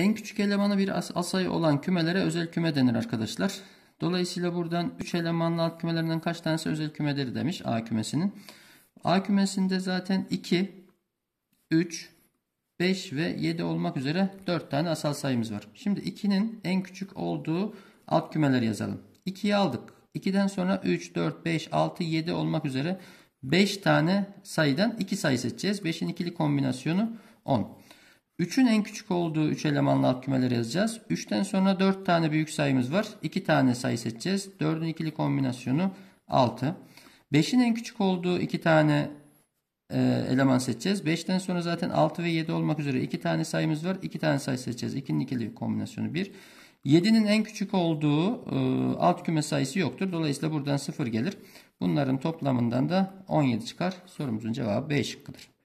En küçük elemanı bir as asay olan kümelere özel küme denir arkadaşlar. Dolayısıyla buradan 3 elemanlı alt kümelerinden kaç tanesi özel kümedir demiş A kümesinin. A kümesinde zaten 2, 3, 5 ve 7 olmak üzere 4 tane asal sayımız var. Şimdi 2'nin en küçük olduğu alt kümeleri yazalım. 2'yi aldık. 2'den sonra 3, 4, 5, 6, 7 olmak üzere 5 tane sayıdan 2 sayı seçeceğiz. 5'in ikili kombinasyonu 10. 3'ün en küçük olduğu 3 elemanlı alt kümeleri yazacağız. 3'ten sonra 4 tane büyük sayımız var. 2 tane sayı seçeceğiz. 4'ün ikili kombinasyonu 6. 5'in en küçük olduğu 2 tane e, eleman seçeceğiz. 5'ten sonra zaten 6 ve 7 olmak üzere 2 tane sayımız var. 2 tane sayı seçeceğiz. 2'nin ikili kombinasyonu 1. 7'nin en küçük olduğu e, alt küme sayısı yoktur. Dolayısıyla buradan 0 gelir. Bunların toplamından da 17 çıkar. Sorumuzun cevabı B şıkkıdır.